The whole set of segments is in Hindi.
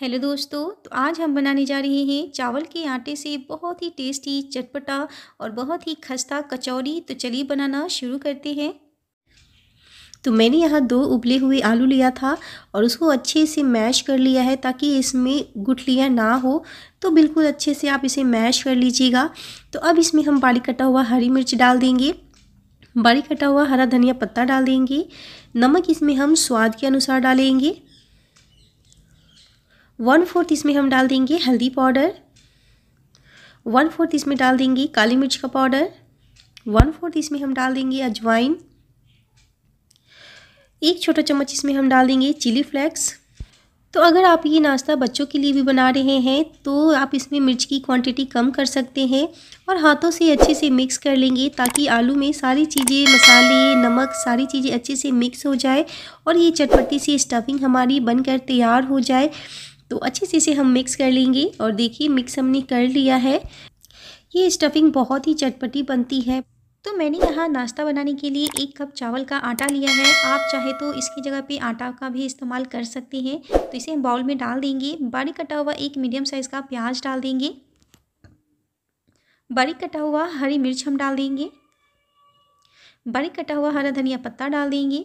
हेलो दोस्तों तो आज हम बनाने जा रहे हैं चावल के आटे से बहुत ही टेस्टी चटपटा और बहुत ही खस्ता कचौरी तो चलिए बनाना शुरू करते हैं तो मैंने यहाँ दो उबले हुए आलू लिया था और उसको अच्छे से मैश कर लिया है ताकि इसमें गुठलियाँ ना हो तो बिल्कुल अच्छे से आप इसे मैश कर लीजिएगा तो अब इसमें हम बारीक कटा हुआ हरी मिर्च डाल देंगे बारीक कटा हुआ हरा धनिया पत्ता डाल देंगे नमक इसमें हम स्वाद के अनुसार डालेंगे वन फोर्थ इसमें हम डाल देंगे हल्दी पाउडर वन फोर्थ इसमें डाल देंगे काली मिर्च का पाउडर वन फोर्थ इसमें हम डाल देंगे अजवाइन एक छोटा चम्मच इसमें हम डाल देंगे चिली फ्लेक्स तो अगर आप ये नाश्ता बच्चों के लिए भी बना रहे हैं तो आप इसमें मिर्च की क्वांटिटी कम कर सकते हैं और हाथों से अच्छे से मिक्स कर लेंगे ताकि आलू में सारी चीज़ें मसाले नमक सारी चीज़ें अच्छे से मिक्स हो जाए और ये चटपटी सी स्टफिंग हमारी बनकर तैयार हो जाए तो अच्छे से इसे हम मिक्स कर लेंगे और देखिए मिक्स हमने कर लिया है ये स्टफिंग बहुत ही चटपटी बनती है तो मैंने यहाँ नाश्ता बनाने के लिए एक कप चावल का आटा लिया है आप चाहे तो इसकी जगह पे आटा का भी इस्तेमाल कर सकते हैं तो इसे हम बाउल में डाल देंगे बारीक कटा हुआ एक मीडियम साइज़ का प्याज डाल देंगे बारीक कटा हुआ हरी मिर्च हम डाल देंगे बारीक कटा हुआ हरा धनिया पत्ता डाल देंगे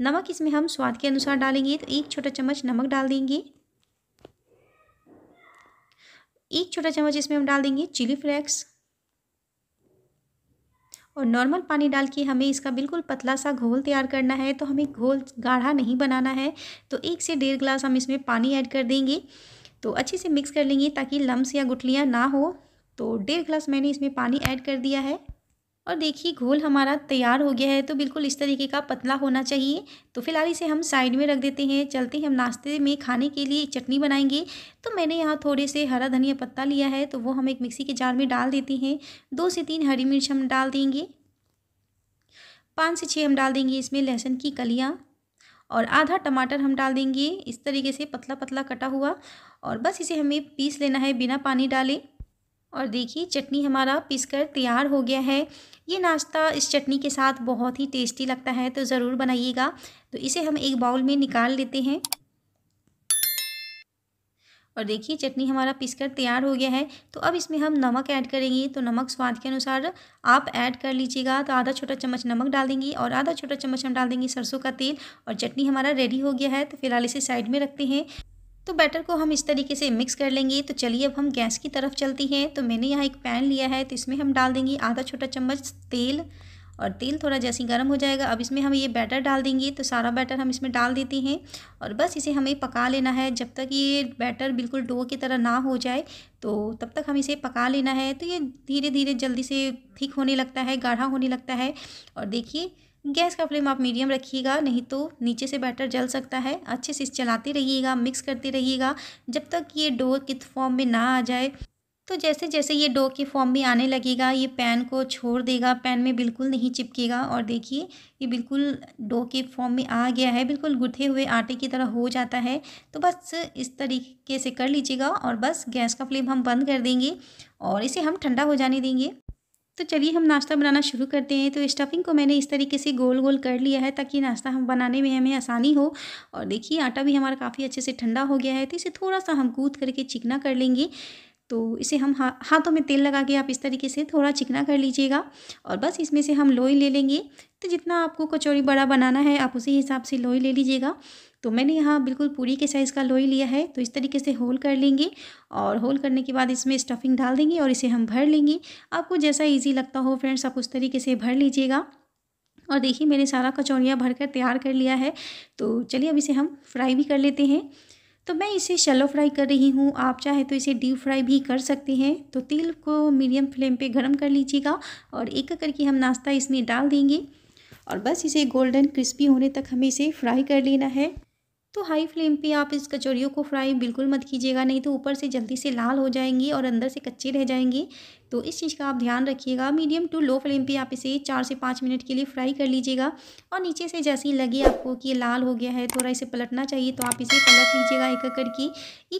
नमक इसमें हम स्वाद के अनुसार डालेंगे तो एक छोटा चम्मच नमक डाल देंगे एक छोटा चम्मच इसमें हम डाल देंगे चिली फ्लेक्स और नॉर्मल पानी डाल के हमें इसका बिल्कुल पतला सा घोल तैयार करना है तो हमें घोल गाढ़ा नहीं बनाना है तो एक से डेढ़ गिलास हम इसमें पानी ऐड कर देंगे तो अच्छे से मिक्स कर लेंगे ताकि लम्स या गुठलियाँ ना हो तो डेढ़ गिलास मैंने इसमें पानी ऐड कर दिया है और देखिए घोल हमारा तैयार हो गया है तो बिल्कुल इस तरीके का पतला होना चाहिए तो फिलहाल इसे हम साइड में रख देते हैं चलते हैं हम नाश्ते में खाने के लिए चटनी बनाएंगे तो मैंने यहाँ थोड़े से हरा धनिया पत्ता लिया है तो वो हम एक मिक्सी के जार में डाल देते हैं दो से तीन हरी मिर्च हम डाल देंगे पाँच से छः हम डाल देंगे इसमें लहसुन की कलियाँ और आधा टमाटर हम डाल देंगे इस तरीके से पतला पतला कटा हुआ और बस इसे हमें पीस लेना है बिना पानी डाले और देखिए चटनी हमारा पीसकर तैयार हो गया है ये नाश्ता इस चटनी के साथ बहुत ही टेस्टी लगता है तो ज़रूर बनाइएगा तो इसे हम एक बाउल में निकाल लेते हैं और देखिए चटनी हमारा पीसकर तैयार हो गया है तो अब इसमें हम नमक ऐड करेंगे तो नमक स्वाद के अनुसार आप ऐड कर लीजिएगा तो आधा छोटा चम्मच नमक डाल देंगे और आधा छोटा चम्मच हम डाल देंगे सरसों का तेल और चटनी हमारा रेडी हो गया है तो फिलहाल इसे साइड में रखते हैं तो बैटर को हम इस तरीके से मिक्स कर लेंगे तो चलिए अब हम गैस की तरफ चलती हैं तो मैंने यहाँ एक पैन लिया है तो इसमें हम डाल देंगे आधा छोटा चम्मच तेल और तेल थोड़ा जैसे ही गर्म हो जाएगा अब इसमें हम ये बैटर डाल देंगे तो सारा बैटर हम इसमें डाल देते हैं और बस इसे हमें पका लेना है जब तक ये बैटर बिल्कुल डो की तरह ना हो जाए तो तब तक हम इसे पका लेना है तो ये धीरे धीरे जल्दी से ठीक होने लगता है गाढ़ा होने लगता है और देखिए गैस का फ्लेम आप मीडियम रखिएगा नहीं तो नीचे से बैटर जल सकता है अच्छे से चलाते रहिएगा मिक्स करते रहिएगा जब तक ये डो किस फॉर्म में ना आ जाए तो जैसे जैसे ये डो के फॉर्म में आने लगेगा ये पैन को छोड़ देगा पैन में बिल्कुल नहीं चिपकेगा और देखिए ये बिल्कुल डो के फॉर्म में आ गया है बिल्कुल गुथे हुए आटे की तरह हो जाता है तो बस इस तरीके से कर लीजिएगा और बस गैस का फ्लेम हम बंद कर देंगे और इसे हम ठंडा हो जाने देंगे तो चलिए हम नाश्ता बनाना शुरू करते हैं तो स्टफ़िंग को मैंने इस तरीके से गोल गोल कर लिया है ताकि नाश्ता हम बनाने में हमें आसानी हो और देखिए आटा भी हमारा काफ़ी अच्छे से ठंडा हो गया है तो इसे थोड़ा सा हम कूद करके चिकना कर लेंगे तो इसे हम हा, हाथों में तेल लगा के आप इस तरीके से थोड़ा चिकना कर लीजिएगा और बस इसमें से हम लोई ले लेंगे तो जितना आपको कचौड़ी बड़ा बनाना है आप उसी हिसाब से लोई ले लीजिएगा तो मैंने यहाँ बिल्कुल पूरी के साइज़ का लोई लिया है तो इस तरीके से होल कर लेंगे और होल करने के बाद इसमें स्टफिंग डाल देंगे और इसे हम भर लेंगे आपको जैसा ईजी लगता हो फ्रेंड्स आप उस तरीके से भर लीजिएगा और देखिए मैंने सारा कचौड़ियाँ कर तैयार कर लिया है तो चलिए अब इसे हम फ्राई भी कर लेते हैं तो मैं इसे शेलो फ्राई कर रही हूँ आप चाहे तो इसे डीप फ्राई भी कर सकते हैं तो तेल को मीडियम फ्लेम पे गर्म कर लीजिएगा और एक एक करके हम नाश्ता इसमें डाल देंगे और बस इसे गोल्डन क्रिस्पी होने तक हमें इसे फ्राई कर लेना है तो हाई फ्लेम पे आप इस कचौरियों को फ्राई बिल्कुल मत कीजिएगा नहीं तो ऊपर से जल्दी से लाल हो जाएंगी और अंदर से कच्चे रह जाएंगे तो इस चीज़ का आप ध्यान रखिएगा मीडियम टू लो फ्लेम पे आप इसे चार से पाँच मिनट के लिए फ्राई कर लीजिएगा और नीचे से जैसे ही लगे आपको कि लाल हो गया है थोड़ा इसे पलटना चाहिए तो आप इसे पलट लीजिएगा एक एक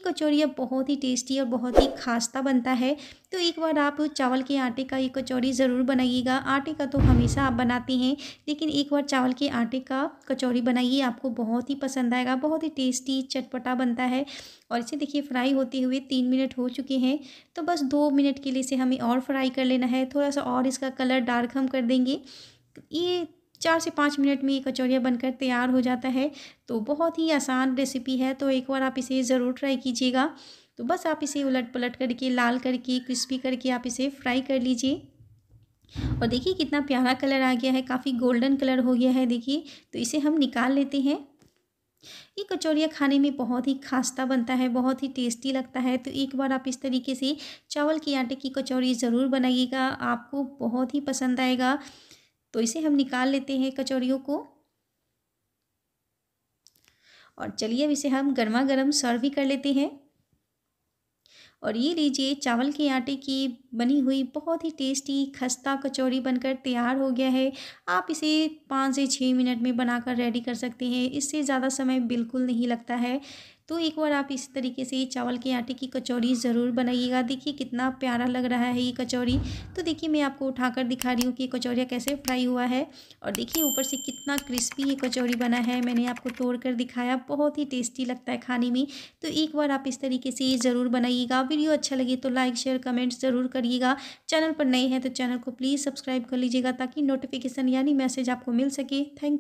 करके ये अब बहुत ही टेस्टी और बहुत ही खास्ता बनता है तो एक बार आप चावल के आटे का ये कचौरी ज़रूर बनाइएगा आटे का तो हमेशा आप बनाते हैं लेकिन एक बार चावल के आटे का कचौरी बनाइए आपको बहुत ही पसंद आएगा बहुत ही टेस्टी चटपटा बनता है और इसे देखिए फ्राई होते हुए तीन मिनट हो चुके हैं तो बस दो मिनट के लिए इसे हमें हमें और फ्राई कर लेना है थोड़ा सा और इसका कलर डार्क हम कर देंगे ये चार से पाँच मिनट में ये कचौड़िया बनकर तैयार हो जाता है तो बहुत ही आसान रेसिपी है तो एक बार आप इसे ज़रूर ट्राई कीजिएगा तो बस आप इसे उलट पलट करके लाल करके क्रिस्पी करके आप इसे फ्राई कर लीजिए और देखिए कितना प्यारा कलर आ गया है काफ़ी गोल्डन कलर हो गया है देखिए तो इसे हम निकाल लेते हैं ये कचौड़िया खाने में बहुत ही खास्ता बनता है बहुत ही टेस्टी लगता है तो एक बार आप इस तरीके से चावल के आटे की कचौड़ी ज़रूर बनाइएगा आपको बहुत ही पसंद आएगा तो इसे हम निकाल लेते हैं कचौड़ियों को और चलिए अब इसे हम गर्मा गर्म सर्व भी कर लेते हैं और ये लीजिए चावल के आटे की बनी हुई बहुत ही टेस्टी खस्ता कचौड़ी बनकर तैयार हो गया है आप इसे पाँच से छः मिनट में बनाकर रेडी कर सकते हैं इससे ज़्यादा समय बिल्कुल नहीं लगता है तो एक बार आप इस तरीके से ये चावल के आटे की कचौड़ी ज़रूर बनाइएगा देखिए कितना प्यारा लग रहा है ये कचौड़ी तो देखिए मैं आपको उठाकर दिखा रही हूँ कि ये कचौड़िया कैसे फ्राई हुआ है और देखिए ऊपर से कितना क्रिस्पी ये कचौड़ी बना है मैंने आपको तोड़ कर दिखाया बहुत ही टेस्टी लगता है खाने में तो एक बार आप इस तरीके से ये ज़रूर बनाइएगा वीडियो अच्छा लगे तो लाइक शेयर कमेंट ज़रूर करिएगा चैनल पर नए हैं तो चैनल को प्लीज़ सब्सक्राइब कर लीजिएगा ताकि नोटिफिकेशन यानी मैसेज आपको मिल सके थैंक यू